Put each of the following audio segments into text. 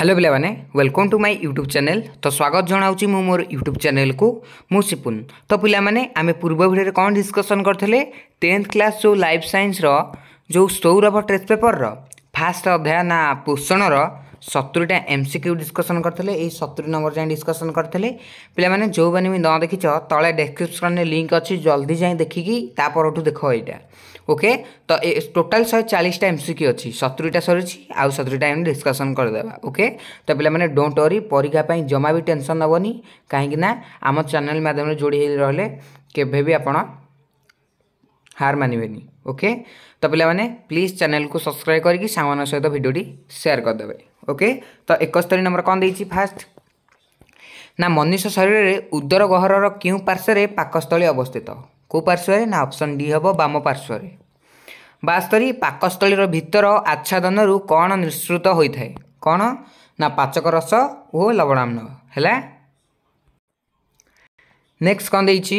hello ପିଲାମାନେ welcome to my YouTube channel ତ ସ୍ୱାଗତ ଜଣାଉଛି ମୁଁ ମୋର ୟୁଟ୍ୟୁବ୍ ଚ୍ୟାନେଲ୍କୁ ମୁଁ ସିପୁନ ତ ପିଲାମାନେ ଆମେ ପୂର୍ବ ଭିଡ଼ିଓରେ କ'ଣ ଡିସ୍କସନ୍ କରିଥିଲେ ଟେନ୍ଥ କ୍ଲାସ୍ ଯେଉଁ ଲାଇଫ୍ ସାଇନ୍ସର ଯେଉଁ ସୌରଭ ଟେଷ୍ଟ ପେପରର ଫାଷ୍ଟ ଅଧ୍ୟାୟ ନା ପୋଷଣର ସତୁରିଟା ଏମ୍ ସି କ୍ୟୁ ଡିସ୍କସନ୍ କରିଥିଲେ ଏଇ ସତୁରି ନମ୍ବର ଯାଏଁ ଡିସ୍କସନ୍ କରିଥିଲେ ପିଲାମାନେ ଯେଉଁମାନେ ବି ନ ଦେଖିଛ ତଳେ ଡେସ୍କ୍ରିପ୍ସନ୍ରେ ଲିଙ୍କ୍ ଅଛି ଜଲ୍ଦି ଯାଇ ଦେଖିକି ତା ପରଠୁ ଦେଖ ଏଇଟା ଓକେ ତ ଏ ଟୋଟାଲ୍ ଶହେ ଚାଳିଶଟା ଏମ୍ ସି କ୍ୟୁ ଅଛି ସତୁରିଟା ସରିଛି ଆଉ ସତୁରିଟା ଏମ୍ ଡିସ୍କସନ୍ କରିଦେବା ଓକେ ତ ପିଲାମାନେ ଡୋଣ୍ଟ ୱରି ପରୀକ୍ଷା ପାଇଁ ଜମା ବି ଟେନସନ୍ ନେବନି କାହିଁକିନା ଆମ ଚ୍ୟାନେଲ୍ ମାଧ୍ୟମରେ ଯୋଡ଼ି ହେଇ ରହିଲେ କେବେ ବି ଆପଣ ହାର ମାନିବେନି ଓକେ ତ ପିଲାମାନେ ପ୍ଲିଜ୍ ଚ୍ୟାନେଲ୍କୁ ସବସ୍କ୍ରାଇବ୍ କରିକି ସାଙ୍ଗମାନଙ୍କ ସହିତ ଭିଡ଼ିଓଟି ସେୟାର କରିଦେବେ ଓକେ ତ ଏକସ୍ତରୀ ନମ୍ବର କ'ଣ ଦେଇଛି ଫାଷ୍ଟ ନା ମନୁଷ୍ୟ ଶରୀରରେ ଉଦର ଗହରର କେଉଁ ପାର୍ଶ୍ୱରେ ପାକସ୍ଥଳୀ ଅବସ୍ଥିତ କେଉଁ ପାର୍ଶ୍ୱରେ ନା ଅପସନ୍ ଡି ହେବ ବାମ ପାର୍ଶ୍ୱରେ ବାସ୍ତରୀ ପାକସ୍ଥଳୀର ଭିତର ଆଚ୍ଛାଦନରୁ କ'ଣ ନିଃସୃତ ହୋଇଥାଏ କ'ଣ ନା ପାଚକ ରସ ଓ ଲବଣାମ୍ନ ହେଲା ନେକ୍ସଟ କ'ଣ ଦେଇଛି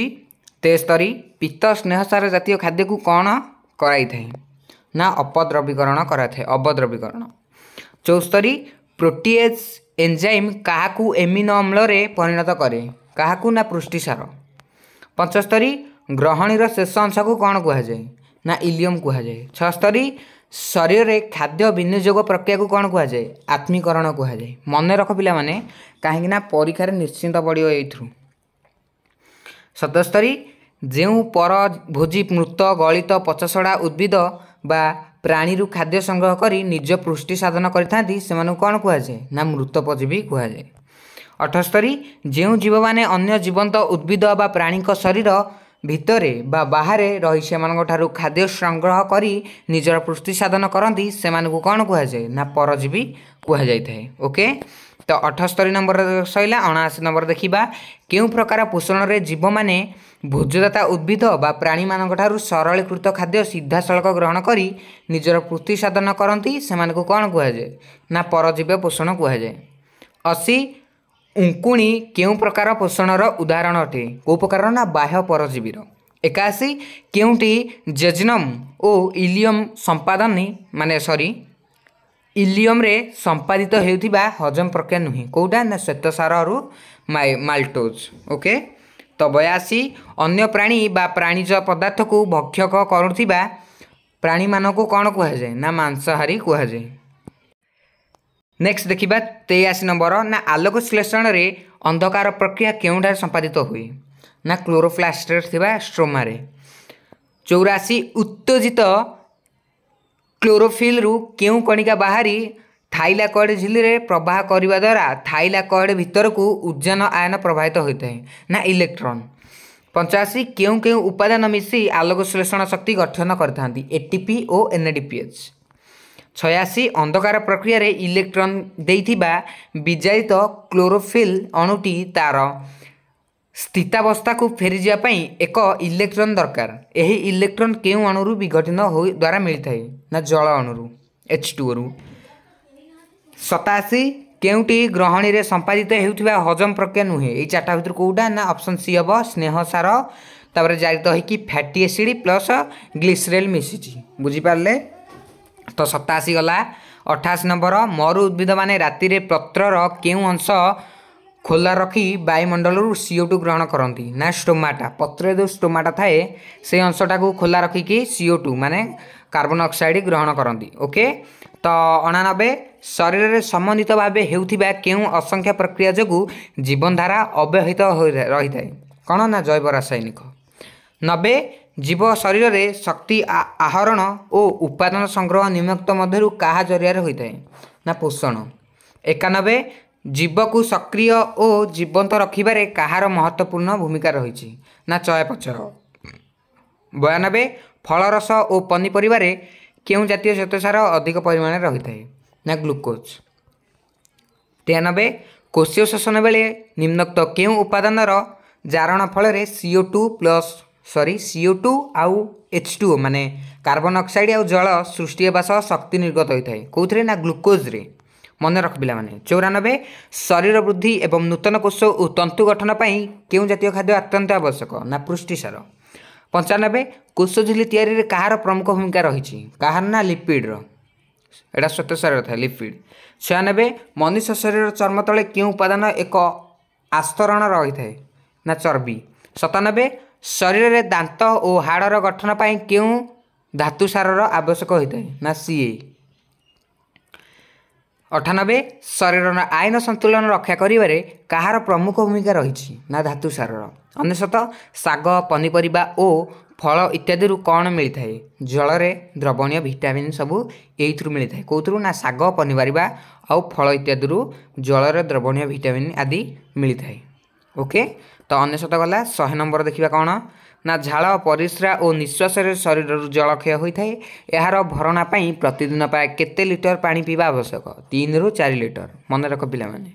ତେସ୍ତରୀ ପିତ୍ତ ସ୍ନେହସାର ଜାତୀୟ ଖାଦ୍ୟକୁ କ'ଣ କରାଇଥାଏ ନା ଅପଦ୍ରବୀକରଣ କରାଇଥାଏ ଅବଦ୍ରବୀକରଣ ଚଉସ୍ତରୀ ପ୍ରୋଟିଏଜ୍ ଏନ୍ଜାଇମ୍ କାହାକୁ ଏମିନୋ ଅମ୍ଳରେ ପରିଣତ କରେ କାହାକୁ ନା ପୃଷ୍ଟିସାର ପଞ୍ଚସ୍ତରୀ ଗ୍ରହଣୀର ଶେଷ ଅଂଶକୁ କ'ଣ କୁହାଯାଏ ନା ଇଲିୟମ୍ କୁହାଯାଏ ଛଅସ୍ତରୀ ଶରୀରରେ ଖାଦ୍ୟ ବିନିଯୋଗ ପ୍ରକ୍ରିୟାକୁ କ'ଣ କୁହାଯାଏ ଆତ୍ମୀକରଣ କୁହାଯାଏ ମନେ ରଖ ପିଲାମାନେ କାହିଁକିନା ପରୀକ୍ଷାରେ ନିଶ୍ଚିନ୍ତ ପଡ଼ିବ ଏଇଥିରୁ ସତସ୍ତରୀ ଯେଉଁ ପର ଭୋଜି ମୃତ ଗଳିତ ପଚଷଡ଼ା ଉଦ୍ଭିଦ ବା ପ୍ରାଣୀରୁ ଖାଦ୍ୟ ସଂଗ୍ରହ କରି ନିଜ ପୃଷ୍ଟି ସାଧନ କରିଥାନ୍ତି ସେମାନଙ୍କୁ କ'ଣ କୁହାଯାଏ ନା ମୃତପଜୀବୀ କୁହାଯାଏ ଅଠସ୍ତରୀ ଯେଉଁ ଜୀବମାନେ ଅନ୍ୟ ଜୀବନ୍ତ ଉଦ୍ଭିଦ ବା ପ୍ରାଣୀଙ୍କ ଶରୀର ଭିତରେ ବା ବାହାରେ ରହି ସେମାନଙ୍କ ଠାରୁ ଖାଦ୍ୟ ସଂଗ୍ରହ କରି ନିଜର ପୃଷ୍ଟି ସାଧନ କରନ୍ତି ସେମାନଙ୍କୁ କ'ଣ କୁହାଯାଏ ନା ପରଜୀବୀ କୁହାଯାଇଥାଏ ଓକେ ତ ଅଠସ୍ତରୀ ନମ୍ବର ସରିଲା ଅଣାଅଶୀ ନମ୍ବର ଦେଖିବା କେଉଁ ପ୍ରକାର ପୋଷଣରେ ଜୀବମାନେ ଭୋଜଦାତା ଉଦ୍ଭିଦ ବା ପ୍ରାଣୀମାନଙ୍କଠାରୁ ସରଳୀକୃତ ଖାଦ୍ୟ ସିଧାସଳଖ ଗ୍ରହଣ କରି ନିଜର ପୃଥି ସାଧନ କରନ୍ତି ସେମାନଙ୍କୁ କ'ଣ କୁହାଯାଏ ନା ପରଜୀବ ପୋଷଣ କୁହାଯାଏ ଅଶୀ ଉଙ୍କୁଣି କେଉଁ ପ୍ରକାର ପୋଷଣର ଉଦାହରଣ ଅଟେ କେଉଁ ପ୍ରକାରର ନା ବାହ୍ୟ ପରଜୀବୀର ଏକାଅଶୀ କେଉଁଟି ଜେଜନମ୍ ଓ ଇଲିୟମ୍ ସମ୍ପାଦନୀ ମାନେ ସରି ଇଲିୟମରେ ସମ୍ପାଦିତ ହେଉଥିବା ହଜମ ପ୍ରକ୍ରିୟା ନୁହେଁ କେଉଁଟା ନା ଶ୍ୱେତସାରରୁ ମାଲ୍ଟୋଜ୍ ଓକେ ତବୟାସୀ ଅନ୍ୟ ପ୍ରାଣୀ ବା ପ୍ରାଣୀଜ ପଦାର୍ଥକୁ ଭକ୍ଷକ କରୁଥିବା ପ୍ରାଣୀମାନଙ୍କୁ କ'ଣ କୁହାଯାଏ ନା ମାଂସାହାରୀ କୁହାଯାଏ ନେକ୍ସଟ ଦେଖିବା ତେୟାଅଶୀ ନମ୍ବର ନା ଆଲୋକ ଶ୍ଳେଷଣରେ ଅନ୍ଧକାର ପ୍ରକ୍ରିୟା କେଉଁଠାରେ ସମ୍ପାଦିତ ହୁଏ ନା କ୍ଲୋରୋପ୍ଲାଷ୍ଟରେ ଥିବା ଷ୍ଟ୍ରୋମାରେ ଚଉରାଅଶୀ ଉତ୍ତେଜିତ କ୍ଲୋରୋଫିଲ୍ରୁ କେଉଁ କଣିକା ବାହାରି ଥାଇଲାକଏଡ଼ ଝିଲିରେ ପ୍ରବାହ କରିବା ଦ୍ୱାରା ଥାଇଲାକଏଡ଼ ଭିତରକୁ ଉଜ୍ଜନ ଆୟନ ପ୍ରବାହିତ ହୋଇଥାଏ ନା ଇଲେକ୍ଟ୍ରନ୍ ପଞ୍ଚାଅଶୀ କେଉଁ କେଉଁ ଉପାଦାନ ମିଶି ଆଲୋକଶ୍ଳେଷଣ ଶକ୍ତି ଗଠନ କରିଥାନ୍ତି ଏ ଟି ପି ଓ ଏନ୍ ଡି ପି ଏଚ୍ ଛୟାଅଶୀ ଅନ୍ଧକାର ପ୍ରକ୍ରିୟାରେ ଇଲେକ୍ଟ୍ରନ୍ ଦେଇଥିବା ବିଜାରିତ କ୍ଲୋରୋଫିଲ୍ ଅଣୁଟି ତା'ର को स्थितावस्थाको फेरिपै एक इलेक्ट्रोन दरकार इलेक्ट्रोन केही अणु विघटित हुँदा मिथाए न जल अणु एच टु सतासी केही टि ग्रहणीर सम्पादित हुजम प्रक्रिया नुहेँ यो चारटा भित्र केही अप्सन सि हे स्नेहसार फैटी फ्याटिएसिड प्लस ग्लिसरेल ग्लिसरेल्सि बुझिपारे त सतासी गला अठासी नम्बर मरु उद्भिद म पत्र र केही अंश ଖୋଲା ରଖି ବାୟୁମଣ୍ଡଳରୁ ସିଓ ଟୁ ଗ୍ରହଣ କରନ୍ତି ନା ଷ୍ଟୋମାଟା ପତ୍ରରେ ଯେଉଁ ଷ୍ଟୋମାଟା ଥାଏ ସେ ଅଂଶଟାକୁ ଖୋଲା ରଖିକି ସିଓ ଟୁ ମାନେ କାର୍ବନ ଅକ୍ସାଇଡ୍ ଗ୍ରହଣ କରନ୍ତି ଓକେ ତ ଅଣାନବେ ଶରୀରରେ ସମ୍ବନ୍ଧିତ ଭାବେ ହେଉଥିବା କେଉଁ ଅସଂଖ୍ୟା ପ୍ରକ୍ରିୟା ଯୋଗୁଁ ଜୀବନଧାରା ଅବ୍ୟହିତ ରହିଥାଏ କ'ଣ ନା ଜୈବ ରାସାୟନିକ ନବେ ଜୀବ ଶରୀରରେ ଶକ୍ତି ଆହରଣ ଓ ଉପାଦାନ ସଂଗ୍ରହ ନିମ୍ନକ୍ତ ମଧ୍ୟରୁ କାହା ଜରିଆରେ ହୋଇଥାଏ ନା ପୋଷଣ ଏକାନବେ ଜୀବକୁ ସକ୍ରିୟ ଓ ଜୀବନ୍ତ ରଖିବାରେ କାହାର ମହତ୍ତ୍ୱପୂର୍ଣ୍ଣ ଭୂମିକା ରହିଛି ନା ଚୟପଚୟ ବୟାନବେ ଫଳରସ ଓ ପନିପରିବାରେ କେଉଁ ଜାତୀୟ ଶ୍ୱେତସାର ଅଧିକ ପରିମାଣରେ ରହିଥାଏ ନା ଗ୍ଲୁକୋଜ୍ ତେୟାନବେ କୋଷୀୟ ଶୋଷଣ ବେଳେ ନିମ୍ନକ୍ତ କେଉଁ ଉପାଦାନର ଜାରଣ ଫଳରେ CO two plus sorry CO two ଆଉ ଏଚ୍ ଟୁ ମାନେ କାର୍ବନ୍ ଅକ୍ସାଇଡ଼୍ ଆଉ ଜଳ ସୃଷ୍ଟି ହେବା ସହ ଶକ୍ତି ନିର୍ଗତ ହୋଇଥାଏ କେଉଁଥିରେ ନା ଗ୍ଲୁକୋଜ୍ରେ ମନେ ରଖ ପିଲାମାନେ ଚଉରାନବେ ଶରୀର ବୃଦ୍ଧି ଏବଂ ନୂତନ କୋଷ ଓ ତନ୍ତୁ ଗଠନ ପାଇଁ କେଉଁ ଜାତୀୟ ଖାଦ୍ୟ ଅତ୍ୟନ୍ତ ଆବଶ୍ୟକ ନା ପୁଷ୍ଟିସାର ପଞ୍ଚାନବେ କୋଷଝିଲି ତିଆରିରେ କାହାର ପ୍ରମୁଖ ଭୂମିକା ରହିଛି କାହାର ନା ଲିପିଡ଼ର ଏଇଟା ଶ୍ୱେତସାର ଥାଏ ଲିପିଡ଼ ଛୟାନବେ ମନୁଷ୍ୟ ଶରୀର ଚର୍ମ ତଳେ କେଉଁ ଉପାଦାନ ଏକ ଆସ୍ତରଣ ରହିଥାଏ ନା ଚର୍ବି ସତାନବେ ଶରୀରରେ ଦାନ୍ତ ଓ ହାଡ଼ର ଗଠନ ପାଇଁ କେଉଁ ଧାତୁସାରର ଆବଶ୍ୟକ ହୋଇଥାଏ ନା ସିଏ ଅଠାନବେ ଶରୀରର ଆଇନ ସନ୍ତୁଳନ ରକ୍ଷା କରିବାରେ କାହାର ପ୍ରମୁଖ ଭୂମିକା ରହିଛି ନା ଧାତୁ ସାରର ଅନେଶତ ଶାଗ ପନିପରିବା ଓ ଫଳ ଇତ୍ୟାଦିରୁ କ'ଣ ମିଳିଥାଏ ଜଳରେ ଦ୍ରବଣୀୟ ଭିଟାମିନ୍ ସବୁ ଏଇଥିରୁ ମିଳିଥାଏ କେଉଁଥିରୁ ନା ଶାଗ ପନିପରିବା ଆଉ ଫଳ ଇତ୍ୟାଦିରୁ ଜଳରେ ଦ୍ରବଣୀୟ ଭିଟାମିନ୍ ଆଦି ମିଳିଥାଏ ଓକେ ତ ଅନେଶତ ଗଲା ଶହେ ନମ୍ବର ଦେଖିବା କ'ଣ ନା ଝାଳ ପରିସ୍ରା ଓ ନିଶ୍ୱାସରେ ଶରୀରରୁ ଜଳକ୍ଷୟ ହୋଇଥାଏ ଏହାର ଭରଣା ପାଇଁ ପ୍ରତିଦିନ ପ୍ରାୟ କେତେ ଲିଟର ପାଣି ପିଇବା ଆବଶ୍ୟକ ତିନିରୁ ଚାରି ଲିଟର ମନେ ରଖ ପିଲାମାନେ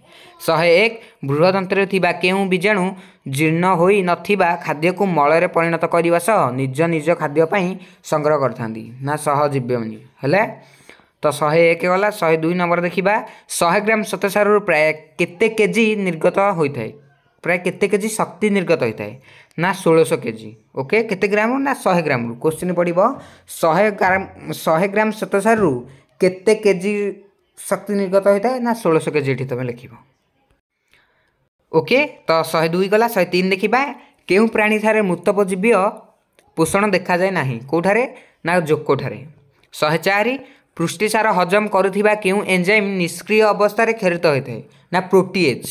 ଶହେ ଏକ ବୃହଦନ୍ତରେ ଥିବା କେଉଁ ବୀଜାଣୁ ଜୀର୍ଣ୍ଣ ହୋଇନଥିବା ଖାଦ୍ୟକୁ ମଳରେ ପରିଣତ କରିବା ସହ ନିଜ ନିଜ ଖାଦ୍ୟ ପାଇଁ ସଂଗ୍ରହ କରିଥାନ୍ତି ନା ସହଜୀବ୍ୟମାନେ ହେଲେ ତ ଶହେ ଏକ ଗଲା ଶହେ ଦୁଇ ନମ୍ବର ଦେଖିବା ଶହେ ଗ୍ରାମ ସତସାରରୁ ପ୍ରାୟ କେତେ କେଜି ନିର୍ଗତ ହୋଇଥାଏ ପ୍ରାୟ କେତେ କେଜି ଶକ୍ତି ନିର୍ଗତ ହୋଇଥାଏ ନା ଷୋଳଶହ କେଜି ଓକେ କେତେ ଗ୍ରାମରୁ ନା ଶହେ ଗ୍ରାମରୁ କୋଶ୍ଚିନ୍ ପଡ଼ିବ ଶହେ ଗ୍ରାମ ଶହେ ଗ୍ରାମ ଶ୍ୱେତସାରରୁ କେତେ କେଜି ଶକ୍ତି ନିର୍ଗତ ହୋଇଥାଏ ନା ଷୋଳଶହ କେଜି ଏଠି ତୁମେ ଲେଖିବ ଓକେ ତ ଶହେ ଦୁଇ ଗଲା ଶହେ ତିନି ଦେଖିବା କେଉଁ ପ୍ରାଣୀଠାରେ ମୃତପଜୀବୀୟ ପୋଷଣ ଦେଖାଯାଏ ନାହିଁ କେଉଁଠାରେ ନା ଜୋକଠାରେ ଶହେ ଚାରି ପୁଷ୍ଟିସାର ହଜମ କରୁଥିବା କେଉଁ ଏଞ୍ଜାଇମ୍ ନିଷ୍କ୍ରିୟ ଅବସ୍ଥାରେ କ୍ଷରିତ ହୋଇଥାଏ ନା ପ୍ରୋଟିଏଜ୍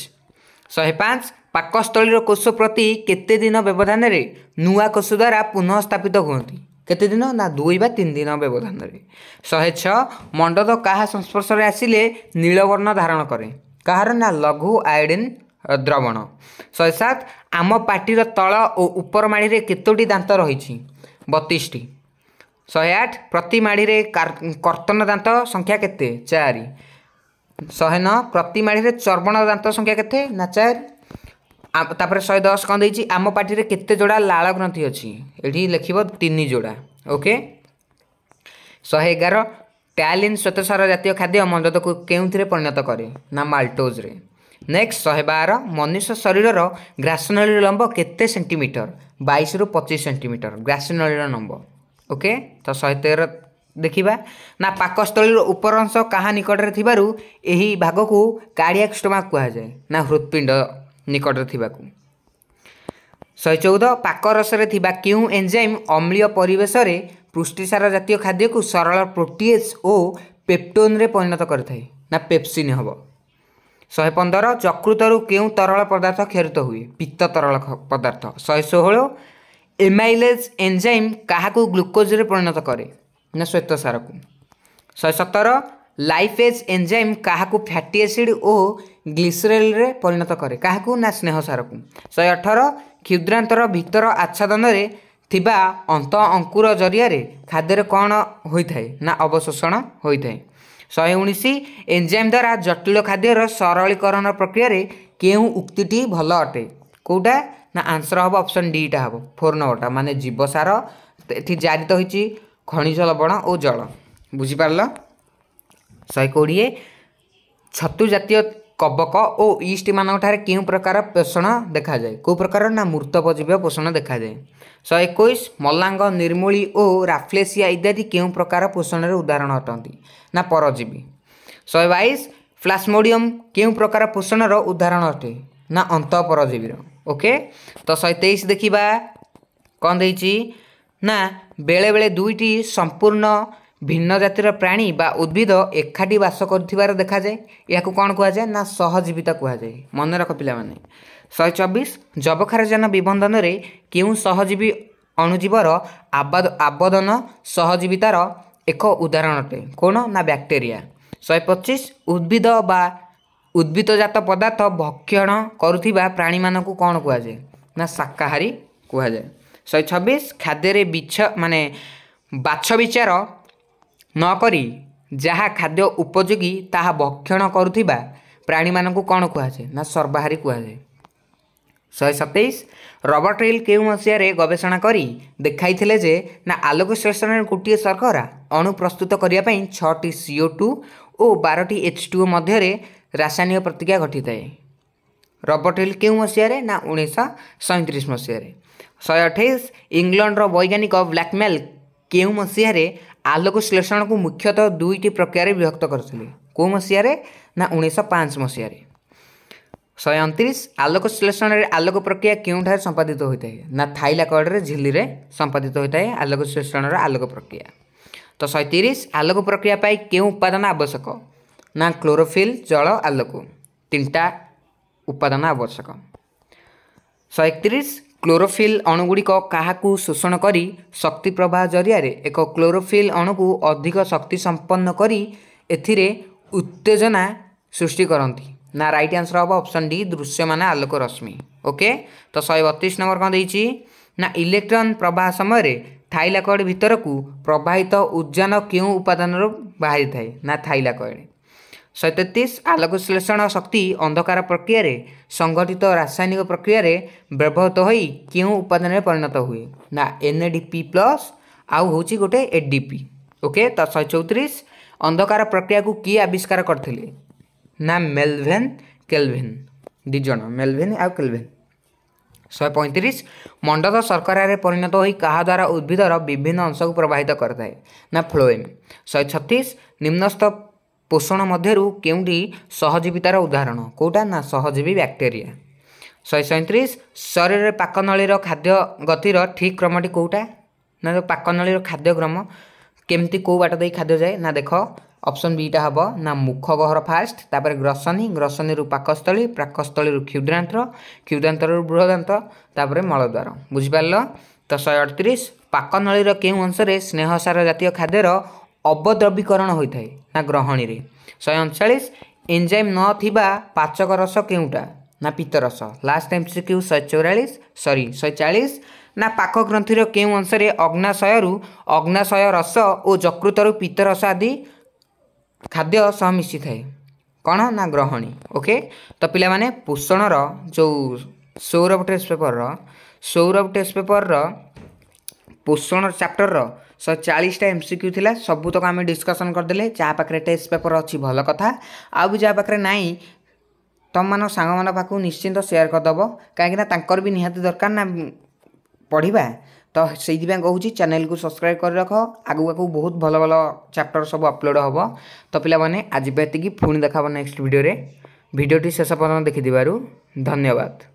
ଶହେ ପାଞ୍ଚ ପାକସ୍ଥଳୀର କୋଷ ପ୍ରତି କେତେ ଦିନ ବ୍ୟବଧାନରେ ନୂଆ କୋଷ ଦ୍ୱାରା ପୁନଃ ସ୍ଥାପିତ ହୁଅନ୍ତି କେତେ ଦିନ ନା ଦୁଇ ବା ତିନି ଦିନ ବ୍ୟବଧାନରେ ଶହେ ଛଅ ମଣ୍ଡଦ କାହା ସଂସ୍ପର୍ଶରେ ଆସିଲେ ନୀଳବର୍ଣ୍ଣ ଧାରଣ କରେ କାହାର ନା ଲଘୁ ଆୟୋଡ଼ିନ୍ ଦ୍ରବଣ ଶହେ ସାତ ଆମ ପାଟିର ତଳ ଓ ଉପର ମାଡ଼ିରେ କେତୋଟି ଦାନ୍ତ ରହିଛି ବତିଶଟି ଶହେ ଆଠ ପ୍ରତି ମାଡ଼ିରେ କର୍ତ୍ତନ ଦାନ୍ତ ସଂଖ୍ୟା କେତେ ଚାରି ଶହେ ନଅ ପ୍ରତି ମାଡ଼ିରେ ଚର୍ମଣ ଦାନ୍ତ ସଂଖ୍ୟା କେତେ ନା ଚାରି ତାପରେ ଶହେ ଦଶ କ'ଣ ଦେଇଛି ଆମ ପାଟିରେ କେତେ ଯୋଡ଼ା ଲାଳ ଗ୍ରନ୍ଥି ଅଛି ଏଠି ଲେଖିବ ତିନି ଯୋଡ଼ା ଓକେ ଶହେ ଏଗାର ଟ୍ୟାଲିନ୍ ଶ୍ୱେତସାର ଜାତୀୟ ଖାଦ୍ୟ ମନ୍ଦଦକୁ କେଉଁଥିରେ ପରିଣତ କରେ ନା ମାଲ୍ଟୋଜ୍ରେ ନେକ୍ସଟ୍ ଶହେ ବାର ମନୁଷ୍ୟ ଶରୀରର ଗ୍ରାସନଳୀର ଲମ୍ବ କେତେ ସେଣ୍ଟିମିଟର ବାଇଶରୁ ପଚିଶ ସେଣ୍ଟିମିଟର ଗ୍ରାସନଳୀର ଲମ୍ବ ଓକେ ତ ଶହେ ତେର ଦେଖିବା ନା ପାକସ୍ଥଳୀର ଉପର ଅଂଶ କାହା ନିକଟରେ ଥିବାରୁ ଏହି ଭାଗକୁ କାର୍ଡ଼ିଆକ୍ କୁହାଯାଏ ନା ହୃତ୍ପିଣ୍ଡ ନିକଟରେ ଥିବାକୁ ଶହେ ଚଉଦ ପାକରସରେ ଥିବା କେଉଁ ଏନ୍ଜାଇମ୍ ଅମ୍ଳୀୟ ପରିବେଶରେ ପୃଷ୍ଟିସାର ଜାତୀୟ ଖାଦ୍ୟକୁ ସରଳ ପ୍ରୋଟିଏଜ୍ ଓ ପେପ୍ଟୋନ୍ରେ ପରିଣତ କରିଥାଏ ନା ପେପ୍ସିନ୍ ହେବ ଶହେ ପନ୍ଦର ଯକୃତରୁ କେଉଁ ତରଳ ପଦାର୍ଥ କ୍ଷରିତ ହୁଏ ପିତ୍ତ ତରଳ ପଦାର୍ଥ ଶହେ ଷୋହଳ ଏମାଇଲେଜ୍ ଏନ୍ଜାଇମ୍ କାହାକୁ ଗ୍ଲୁକୋଜ୍ରେ ପରିଣତ କରେ ନା ଶ୍ୱେତସାରକୁ ଶହେ ସତର ଲାଇଫେଜ୍ ଏନ୍ଜାଇମ୍ କାହାକୁ ଫ୍ୟାଟି ଏସିଡ଼୍ ଓ ଗ୍ଲିସରେଲରେ ପରିଣତ କରେ କାହାକୁ ନା ସ୍ନେହ ସାରକୁ ଶହେ ଅଠର କ୍ଷୁଦ୍ରାନ୍ତର ଭିତର ଆଚ୍ଛାଦନରେ ଥିବା ଅନ୍ତ ଅଙ୍କୁର ଜରିଆରେ ଖାଦ୍ୟରେ କ'ଣ ହୋଇଥାଏ ନା ଅବଶୋଷଣ ହୋଇଥାଏ ଶହେ ଉଣେଇଶ ଏନ୍ଜାଇମ୍ ଦ୍ୱାରା ଜଟିଳ ଖାଦ୍ୟର ସରଳୀକରଣ ପ୍ରକ୍ରିୟାରେ କେଉଁ ଉକ୍ତିଟି ଭଲ ଅଟେ କେଉଁଟା ନା ଆନ୍ସର ହେବ ଅପସନ୍ ଡିଟା ହେବ ଫୋର୍ ନମ୍ବରଟା ମାନେ ଜୀବସାର ଏଠି ଜାରିତ ହୋଇଛି ଖଣିଜ ଲବଣ ଓ ଜଳ ବୁଝିପାରିଲ ଶହେ କୋଡ଼ିଏ ଛତୁ ଜାତୀୟ କବକ ଓ ଇଷ୍ଟମାନଙ୍କଠାରେ କେଉଁ ପ୍ରକାର ପୋଷଣ ଦେଖାଯାଏ କେଉଁ ପ୍ରକାର ନା ମୃତପଜୀବ୍ୟ ପୋଷଣ ଦେଖାଯାଏ ଶହେ ଏକୋଇଶ ମଲାଙ୍ଗ ନିର୍ମୂଳି ଓ ରାଫ୍ଲେସିଆ ଇତ୍ୟାଦି କେଉଁ ପ୍ରକାର ପୋଷଣର ଉଦାହରଣ ଅଟନ୍ତି ନା ପରଜୀବୀ ଶହେ ବାଇଶ ପ୍ଲାସ୍ମୋଡ଼ିୟମ୍ କେଉଁ ପ୍ରକାର ପୋଷଣର ଉଦାହରଣ ଅଟେ ନା ପରଜୀବୀର ଓକେ ତ ଶହେ ତେଇଶ ଦେଖିବା କ'ଣ ଦେଇଛି ନା ବେଳେବେଳେ ଦୁଇଟି ସମ୍ପୂର୍ଣ୍ଣ ଭିନ୍ନ ଜାତିର ପ୍ରାଣୀ ବା ଉଦ୍ଭିଦ ଏକାଠି ବାସ କରୁଥିବାର ଦେଖାଯାଏ ଏହାକୁ କ'ଣ କୁହାଯାଏ ନା ସହଜୀବିତ କୁହାଯାଏ ମନେ ରଖ ପିଲାମାନେ ଶହେ ଚବିଶ ଯବକ୍ଷାରଜାନ ବିବନ୍ଧନରେ କେଉଁ ସହଜୀବୀ ଅଣୁଜୀବର ଆବଦନ ସହଜୀବିତାର ଏକ ଉଦାହରଣ ଅଟେ କ'ଣ ନା ବ୍ୟାକ୍ଟେରିଆ ଶହେ ପଚିଶ ଉଦ୍ଭିଦ ବା ଉଦ୍ଭିଦଜାତ ପଦାର୍ଥ ଭକ୍ଷଣ କରୁଥିବା ପ୍ରାଣୀମାନଙ୍କୁ କ'ଣ କୁହାଯାଏ ନା ଶାକାହାରୀ କୁହାଯାଏ ଶହେ ଛବିଶ ଖାଦ୍ୟରେ ବିଛ ମାନେ ବାଛ ବିଚାର ନକରି ଯାହା ଖାଦ୍ୟ ଉପଯୋଗୀ ତାହା ଭକ୍ଷଣ କରୁଥିବା ପ୍ରାଣୀମାନଙ୍କୁ କ'ଣ କୁହାଯାଏ ନା ସର୍ବାହାରୀ କୁହାଯାଏ ଶହେ ସତେଇଶ ରବର୍ଟ ହିଲ୍ କେଉଁ ମସିହାରେ ଗବେଷଣା କରି ଦେଖାଇଥିଲେ ଯେ ନା ଆଲୋକ ଶୋଷଣରେ ଗୋଟିଏ ସର୍କରା ଅଣୁ ପ୍ରସ୍ତୁତ କରିବା ପାଇଁ ଛଅଟି ସିଓ ଟୁ ଓ ବାରଟି ଏଚ୍ ଟୁ ମଧ୍ୟରେ ରାସାୟନିକ ପ୍ରତିକ୍ରିୟା ଘଟିଥାଏ ରବର୍ଟ ହିଲ୍ କେଉଁ ମସିହାରେ ନା ଉଣେଇଶହ ସଇଁତିରିଶ ମସିହାରେ ଶହେ ଅଠେଇଶ ଇଂଲଣ୍ଡର ବୈଜ୍ଞାନିକ ବ୍ଲାକ୍ମେଲ୍ କେଉଁ ମସିହାରେ ଆଲୋକ ଶ୍ଳେଷଣକୁ ମୁଖ୍ୟତଃ ଦୁଇଟି ପ୍ରକ୍ରିୟାରେ ବିଭକ୍ତ କରିଥିଲେ କେଉଁ ମସିହାରେ ନା ଉଣେଇଶହ ପାଞ୍ଚ ମସିହାରେ ଶହେ ଅଣତିରିଶ ଆଲୋକ ଶ୍ଳେଷଣରେ ଆଲୋକ ପ୍ରକ୍ରିୟା କେଉଁଠାରେ ସମ୍ପାଦିତ ହୋଇଥାଏ ନା ଥାଇଲା କଡ଼ରେ ଝିଲ୍ଲୀରେ ସମ୍ପାଦିତ ହୋଇଥାଏ ଆଲୋକ ଶ୍ଳେଷଣର ଆଲୋକ ପ୍ରକ୍ରିୟା ତ ଶହେ ତିରିଶ ଆଲୋକ ପ୍ରକ୍ରିୟା ପାଇଁ କେଉଁ ଉପାଦାନ ଆବଶ୍ୟକ ନା କ୍ଲୋରୋଫିଲ୍ ଜଳ ଆଲୋକ ତିନିଟା ଉପାଦାନ ଆବଶ୍ୟକ ଶହେ ଏକତିରିଶ କ୍ଲୋରୋଫିଲ୍ ଅଣୁଗୁଡ଼ିକ କାହାକୁ ଶୋଷଣ କରି ଶକ୍ତି ପ୍ରବାହ ଜରିଆରେ ଏକ କ୍ଲୋରୋଫିଲ୍ ଅଣୁକୁ ଅଧିକ ଶକ୍ତି ସମ୍ପନ୍ନ କରି ଏଥିରେ ଉତ୍ତେଜନା ସୃଷ୍ଟି କରନ୍ତି ନା ରାଇଟ୍ ଆନ୍ସର୍ ହେବ ଅପସନ୍ ଡି ଦୃଶ୍ୟମାନ ଆଲୋକ ରଶ୍ମି ଓକେ ତ ଶହେ ବତିଶ ନମ୍ବର କ'ଣ ଦେଇଛି ନା ଇଲେକ୍ଟ୍ରନ୍ ପ୍ରବାହ ସମୟରେ ଥାଇଲାକଏଡ଼୍ ଭିତରକୁ ପ୍ରବାହିତ ଉଜାନ କେଉଁ ଉପାଦାନରୁ ବାହାରିଥାଏ ନା ଥାଇଲାକଏଡ଼୍ ଶହେ ତେତିଶ ଆଲୋକଶ୍ଳେଷଣ ଶକ୍ତି ଅନ୍ଧକାର ପ୍ରକ୍ରିୟାରେ ସଂଗଠିତ ରାସାୟନିକ ପ୍ରକ୍ରିୟାରେ ବ୍ୟବହୃତ ହୋଇ କେଉଁ ଉପାଦାନରେ ପରିଣତ ହୁଏ ନା N A D P plus ଆଉ ହେଉଛି ଗୋଟେ ଏ ଡି ପି ଓକେ ତ ଶହେ ଚଉତିରିଶ ଅନ୍ଧକାର ପ୍ରକ୍ରିୟାକୁ କିଏ ଆବିଷ୍କାର କରିଥିଲେ ନା ମେଲଭେନ୍ କେଲଭେନ୍ ଦୁଇ ଜଣ ମେଲଭେନ୍ ଆଉ କେଲଭେନ୍ ଶହେ ପଇଁତିରିଶ ମଣ୍ଡଳ ଶର୍କରାରେ ପରିଣତ ହୋଇ କାହା ଦ୍ୱାରା ଉଦ୍ଭିଦର ବିଭିନ୍ନ ଅଂଶକୁ ପ୍ରବାହିତ କରିଥାଏ ନା ଫ୍ଲୋଏମ୍ ଶହେ ଛତିଶ ନିମ୍ନସ୍ଥ ପୋଷଣ ମଧ୍ୟରୁ କେଉଁଠି ସହଜୀବିତାର ଉଦାହରଣ କେଉଁଟା ନା ସହଜୀବୀ ବ୍ୟାକ୍ଟେରିଆ ଶହେ ସଇଁତିରିଶ ଶରୀରରେ ପାକନଳୀର ଖାଦ୍ୟ ଗତିର ଠିକ୍ କ୍ରମଟି କେଉଁଟା ନା ପାକନଳୀର ଖାଦ୍ୟକ୍ରମ କେମିତି କେଉଁ ବାଟ ଦେଇ ଖାଦ୍ୟ ଯାଏ ନା ଦେଖ ଅପସନ୍ ବିଟା ହେବ ନା ମୁଖଗହ୍ର ଫାଷ୍ଟ ତାପରେ ଗ୍ରସନୀ ଗ୍ରସନୀରୁ ପାକସ୍ଥଳୀ ପାକସ୍ଥଳୀରୁ କ୍ଷୁଦ୍ରାନ୍ତର କ୍ଷୁଦ୍ରାନ୍ତରରୁ ବୃହଦାନ୍ତ ତାପରେ ମଳଦ୍ୱାର ବୁଝିପାରିଲ ତ ଶହେ ଅଠତିରିଶ ପାକନଳୀର କେଉଁ ଅଂଶରେ ସ୍ନେହସାର ଜାତୀୟ ଖାଦ୍ୟର ଅବଦ୍ରବୀକରଣ ହୋଇଥାଏ ନା ଗ୍ରହଣୀରେ ଶହେ ଅଣଚାଳିଶ ଏନ୍ଜାଇମ୍ ନଥିବା ପାଚକ ରସ କେଉଁଟା ନା ପିତରସ ଲାଷ୍ଟ ଟାଇମ୍ ସିକ୍ୟୁ ଶହେ ଚଉରାଳିଶ ସରି ଶହେ ଚାଳିଶ ନା ପାଖ ଗ୍ରନ୍ଥିର କେଉଁ ଅଂଶରେ ଅଗ୍ନାଶୟରୁ ଅଗ୍ନାଶୟ ରସ ଓ ଯକୃତରୁ ପିତରସ ଆଦି ଖାଦ୍ୟ ସହ ମିଶିଥାଏ କ'ଣ ନା ଗ୍ରହଣୀ ଓକେ ତ ପିଲାମାନେ ପୋଷଣର ଯେଉଁ ସୌରଭ ଟେଷ୍ଟ ପେପରର ସୌରଭ ଟେଷ୍ଟ ପେପରର ପୋଷଣ ଚାପ୍ଟରର ଶହେ ଚାଳିଶଟା ଏମ୍ ସି କ୍ୟୁ ଥିଲା ସବୁତକ ଆମେ ଡିସ୍କସନ୍ କରିଦେଲେ ଯାହା ପାଖରେ ଟେଷ୍ଟ ପେପର୍ ଅଛି ଭଲ କଥା ଆଉ ବି ଯାହା ପାଖରେ ନାହିଁ ତୁମମାନଙ୍କ ସାଙ୍ଗମାନଙ୍କ ପାଖକୁ ନିଶ୍ଚିନ୍ତ ସେୟାର କରିଦେବ କାହିଁକିନା ତାଙ୍କର ବି ନିହାତି ଦରକାର ନା ପଢ଼ିବା ତ ସେଇଥିପାଇଁ କହୁଛି ଚ୍ୟାନେଲକୁ ସବସ୍କ୍ରାଇବ୍ କରି ରଖ ଆଗକୁ ଆଗକୁ ବହୁତ ଭଲ ଭଲ ଚାପ୍ଟର ସବୁ ଅପଲୋଡ଼ ହେବ ତ ପିଲାମାନେ ଆଜି ପାଇଁ ଏତିକି ପୁଣି ଦେଖା ହେବ ନେକ୍ସଟ ଭିଡ଼ିଓରେ ଭିଡ଼ିଓଟି ଶେଷ ପର୍ଯ୍ୟନ୍ତ ଦେଖିଥିବାରୁ ଧନ୍ୟବାଦ